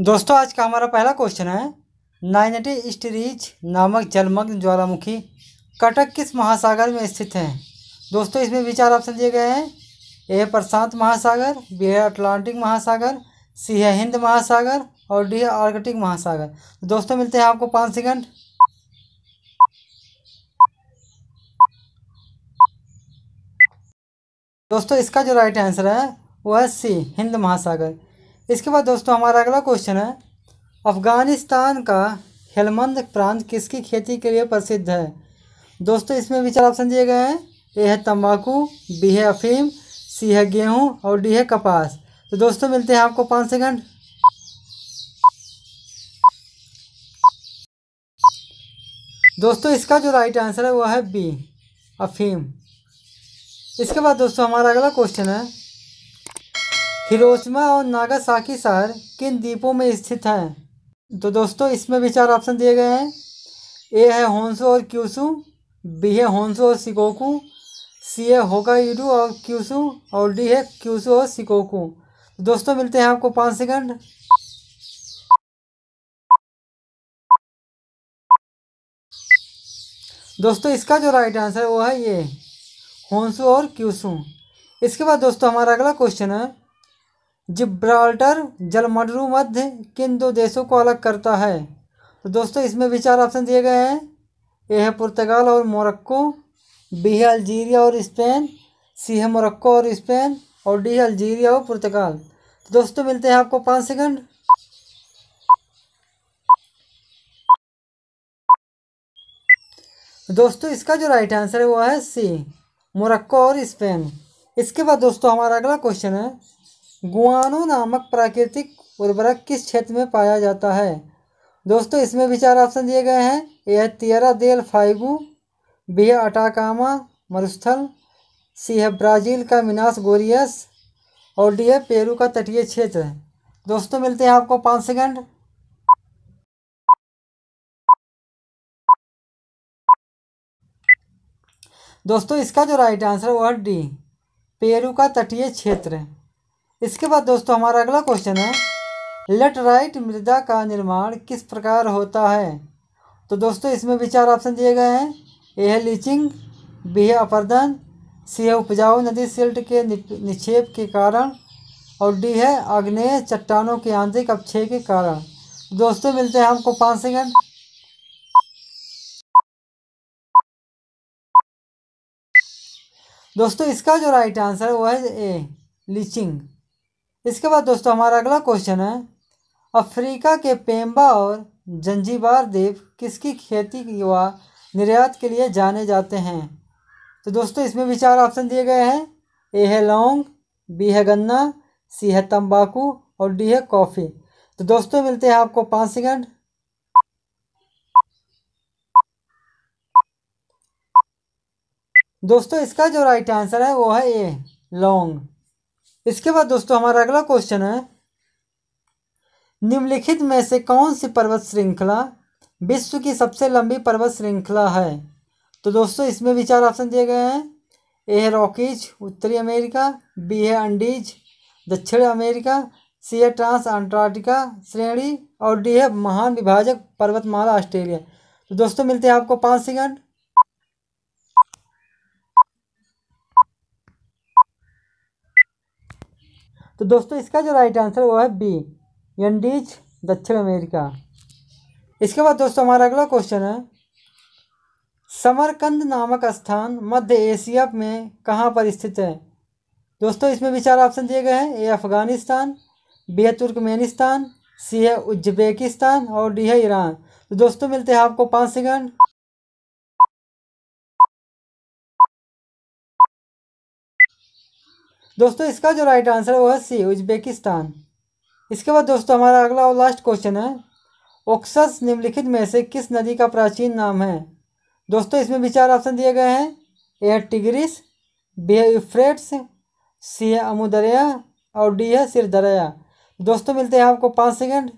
दोस्तों आज का हमारा पहला क्वेश्चन है नाइनटी स्टरीज नामक जलमग्न ज्वालामुखी कटक किस महासागर में स्थित है दोस्तों इसमें विचार ऑप्शन दिए गए हैं ए प्रशांत महासागर बी है अटलांटिक महासागर सी है हिंद महासागर और डी है आर्कटिक महासागर तो दोस्तों मिलते हैं आपको पाँच सेकंड दोस्तों इसका जो राइट आंसर है वह सी हिंद महासागर इसके बाद दोस्तों हमारा अगला क्वेश्चन है अफ़गानिस्तान का हेलमंद प्रांत किसकी खेती के लिए प्रसिद्ध है दोस्तों इसमें भी चार ऑप्शन दिए गए हैं ए है तम्बाकू बी है अफीम सी है गेहूँ और डी है कपास तो दोस्तों मिलते हैं आपको पाँच सेकंड दोस्तों इसका जो राइट आंसर है वो है बी अफीम इसके बाद दोस्तों हमारा अगला क्वेश्चन है हिरोशिमा और नागासाकी शहर किन द्वीपों में स्थित हैं तो दोस्तों इसमें भी चार ऑप्शन दिए गए हैं ए है होंसो और क्यूसू बी है होंसो और सिकोकू सी है यूडू और क्यूसू और डी है क्यूसू और सिकोकू दोस्तों मिलते हैं आपको पाँच सेकंड दोस्तों इसका जो राइट आंसर है वो है ये होंसू और क्यूसू इसके बाद दोस्तों हमारा अगला क्वेश्चन है जिब्राल्टर जलमडरू मध्य किन दो देशों को अलग करता है तो दोस्तों इसमें भी चार ऑप्शन दिए गए हैं ए है पुर्तगाल और मोरक्को बी है अल्जीरिया और स्पेन सी है मोरक्को और स्पेन और डी है अल्जीरिया और पुर्तगाल तो दोस्तों मिलते हैं आपको पाँच सेकंड दोस्तों इसका जो राइट आंसर है वो है सी मोरक्को और स्पेन इसके बाद दोस्तों हमारा अगला क्वेश्चन है गुआनो नामक प्राकृतिक उर्वरक किस क्षेत्र में पाया जाता है दोस्तों इसमें विचार ऑप्शन दिए गए हैं ए है तियरा देल फाइगु बी है अटाकामा मरुस्थल सी है ब्राज़ील का मिनास गोरियस और डी है पेरू का तटीय क्षेत्र दोस्तों मिलते हैं आपको पाँच सेकंड दोस्तों इसका जो राइट आंसर है वह डी पेरू का तटीय क्षेत्र इसके बाद दोस्तों हमारा अगला क्वेश्चन है लेटराइट मृदा का निर्माण किस प्रकार होता है तो दोस्तों इसमें भी चार ऑप्शन दिए गए हैं ए है लीचिंग बी है अपर्दन सी है उपजाऊ नदी सिल्ट के निक्षेप के कारण और डी है अग्नेय चट्टानों के आंतरिक अपक्षय के कारण दोस्तों मिलते हैं हमको पाँच सेकंड दोस्तों इसका जो राइट आंसर है वो है ए लीचिंग इसके बाद दोस्तों हमारा अगला क्वेश्चन है अफ्रीका के पेम्बा और जंजीबार द्वीप किसकी खेती व निर्यात के लिए जाने जाते हैं तो दोस्तों इसमें भी चार ऑप्शन दिए गए हैं ए है लौंग बी है गन्ना सी है तंबाकू और डी है कॉफ़ी तो दोस्तों मिलते हैं आपको पाँच सेकंड दोस्तों इसका जो राइट आंसर है वो है ए लौंग इसके बाद दोस्तों हमारा अगला क्वेश्चन है निम्नलिखित में से कौन सी पर्वत श्रृंखला विश्व की सबसे लंबी पर्वत श्रृंखला है तो दोस्तों इसमें भी चार ऑप्शन दिए गए हैं ए है रॉकीज उत्तरी अमेरिका बी है अंडीज दक्षिण अमेरिका सी है ट्रांस अंटार्कटिका श्रेणी और डी है महान विभाजक पर्वतमाला ऑस्ट्रेलिया तो दोस्तों मिलते हैं आपको पाँच सेकंड तो दोस्तों इसका जो राइट आंसर वो है बी यंडीज दक्षिण अमेरिका इसके बाद दोस्तों हमारा अगला क्वेश्चन है समरकंद नामक स्थान मध्य एशिया में कहाँ पर स्थित है दोस्तों इसमें भी चार ऑप्शन दिए गए हैं ए अफ़गानिस्तान बी है तुर्कमेनिस्तान सी है उज्बेकिस्तान और डी है ईरान तो दोस्तों मिलते हैं आपको पाँच सेकंड दोस्तों इसका जो राइट आंसर है वो है सी उज्बेकिस्तान इसके बाद दोस्तों हमारा अगला और लास्ट क्वेश्चन है ओक्सस निम्नलिखित में से किस नदी का प्राचीन नाम है दोस्तों इसमें चार ऑप्शन दिए गए हैं ए टिग्रिस बी है यूफ्रेट्स सी है अमुदरिया और डी है सिरदरिया दोस्तों मिलते हैं आपको पाँच सेकेंड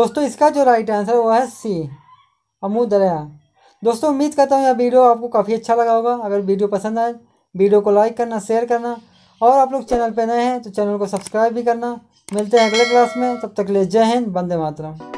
दोस्तों इसका जो राइट आंसर वो है सी अमू दरिया दोस्तों उम्मीद करता हूँ यह वीडियो आपको काफ़ी अच्छा लगा होगा अगर वीडियो पसंद आए वीडियो को लाइक करना शेयर करना और आप लोग चैनल पर नए हैं तो चैनल को सब्सक्राइब भी करना मिलते हैं अगले क्लास में तब तक ले जय हिंद बंदे मातरम